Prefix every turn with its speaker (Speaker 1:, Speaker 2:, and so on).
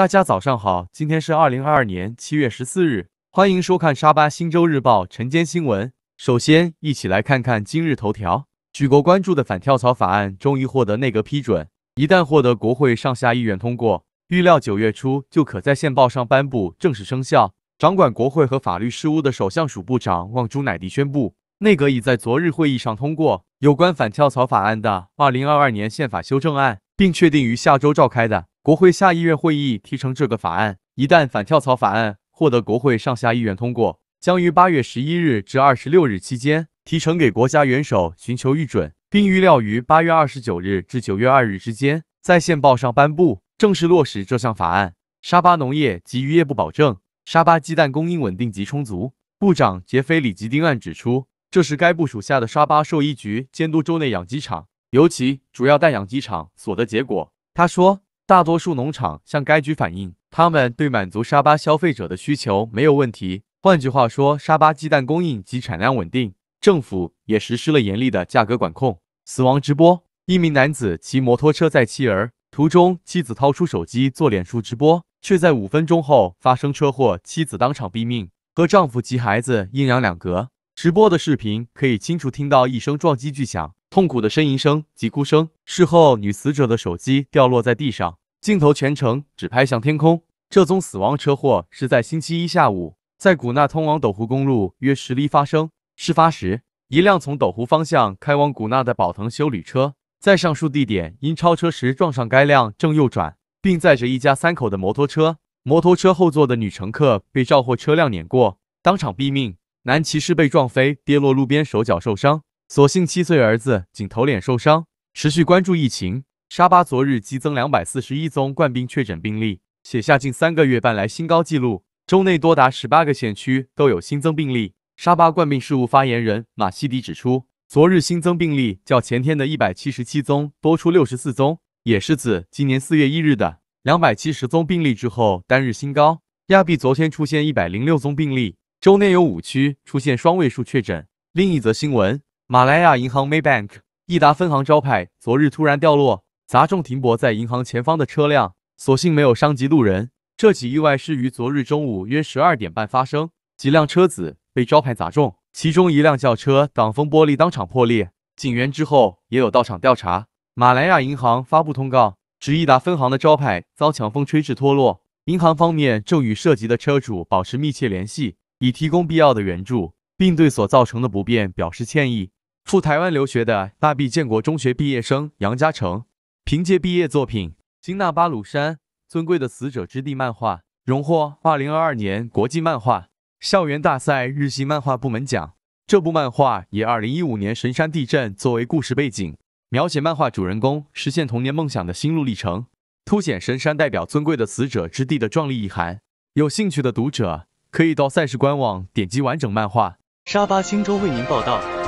Speaker 1: 大家早上好，今天是二零二二年七月十四日，欢迎收看沙巴新州日报晨间新闻。首先，一起来看看今日头条：举国关注的反跳槽法案终于获得内阁批准，一旦获得国会上下议院通过，预料九月初就可在线报上颁布正式生效。掌管国会和法律事务的首相署部长望朱乃迪宣布，内阁已在昨日会议上通过有关反跳槽法案的二零二二年宪法修正案，并确定于下周召开的。国会下议院会议提成这个法案，一旦反跳槽法案获得国会上下议院通过，将于八月十一日至二十六日期间提呈给国家元首寻求预准，并预料于八月二十九日至九月二日之间在线报上颁布正式落实这项法案。沙巴农业及渔业部保证沙巴鸡蛋供应稳定及充足。部长杰菲里吉丁案指出，这是该部属下的沙巴兽医局监督州内养鸡场，尤其主要蛋养鸡场所得结果。他说。大多数农场向该局反映，他们对满足沙巴消费者的需求没有问题。换句话说，沙巴鸡蛋供应及产量稳定，政府也实施了严厉的价格管控。死亡直播：一名男子骑摩托车载妻儿途中，妻子掏出手机做脸书直播，却在五分钟后发生车祸，妻子当场毙命，和丈夫及孩子阴阳两隔。直播的视频可以清楚听到一声撞击巨响、痛苦的呻吟声、急哭声。事后，女死者的手机掉落在地上。镜头全程只拍向天空。这宗死亡车祸是在星期一下午，在古纳通往斗湖公路约十里发生。事发时，一辆从斗湖方向开往古纳的宝腾修理车，在上述地点因超车时撞上该辆正右转并载着一家三口的摩托车。摩托车后座的女乘客被肇祸车辆碾过，当场毙命。男骑士被撞飞，跌落路边，手脚受伤。所幸七岁儿子仅头脸受伤。持续关注疫情。沙巴昨日激增两百四十一宗冠病确诊病例，写下近三个月半来新高纪录。州内多达十八个县区都有新增病例。沙巴冠病事务发言人马西迪指出，昨日新增病例较前天的一百七十七宗多出六十四宗，也是自今年四月一日的两百七十宗病例之后单日新高。亚庇昨天出现一百零六宗病例，州内有五区出现双位数确诊。另一则新闻，马来亚银行 Maybank 易达分行招牌昨日突然掉落。砸中停泊在银行前方的车辆，所幸没有伤及路人。这起意外是于昨日中午约十二点半发生，几辆车子被招牌砸中，其中一辆轿车挡风玻璃当场破裂。警员之后也有到场调查。马来亚银行发布通告，直意达分行的招牌遭强风吹至脱落。银行方面正与涉及的车主保持密切联系，以提供必要的援助，并对所造成的不便表示歉意。赴台湾留学的大毕建国中学毕业生杨嘉诚。凭借毕业作品《金纳巴鲁山：尊贵的死者之地》漫画，荣获二零二二年国际漫画校园大赛日系漫画部门奖。这部漫画以二零一五年神山地震作为故事背景，描写漫画主人公实现童年梦想的心路历程，凸显神山代表尊贵的死者之地的壮丽意涵。有兴趣的读者可以到赛事官网点击完整漫画。沙巴星洲为您报道。